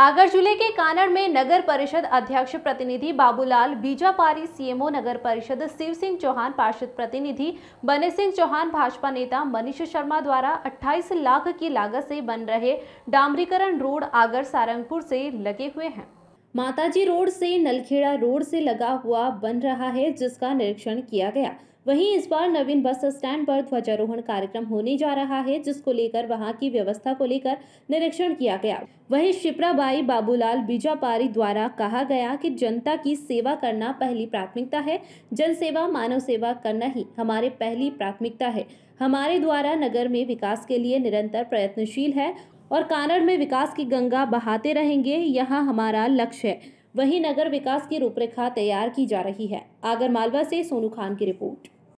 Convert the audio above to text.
आगर जिले के कानड़ में नगर परिषद अध्यक्ष प्रतिनिधि बाबूलाल बीजापारी सीएमओ नगर परिषद शिव सिंह चौहान पार्षद प्रतिनिधि बने सिंह चौहान भाजपा नेता मनीष शर्मा द्वारा 28 लाख की लागत से बन रहे डामरीकरण रोड आगर सारंगपुर से लगे हुए हैं माताजी रोड से नलखेड़ा रोड से लगा हुआ बन रहा है जिसका निरीक्षण किया गया वहीं इस बार नवीन बस स्टैंड पर ध्वजारोहण कार्यक्रम होने जा रहा है जिसको लेकर वहां की व्यवस्था को लेकर निरीक्षण किया गया वहीं शिप्राबाई बाबूलाल बीजापारी द्वारा कहा गया कि जनता की सेवा करना पहली प्राथमिकता है जन सेवा मानव सेवा करना ही हमारे पहली प्राथमिकता है हमारे द्वारा नगर में विकास के लिए निरंतर प्रयत्नशील है और कानड़ में विकास की गंगा बहाते रहेंगे यहाँ हमारा लक्ष्य है वहीं नगर विकास की रूपरेखा तैयार की जा रही है आगर मालवा से सोनू खान की रिपोर्ट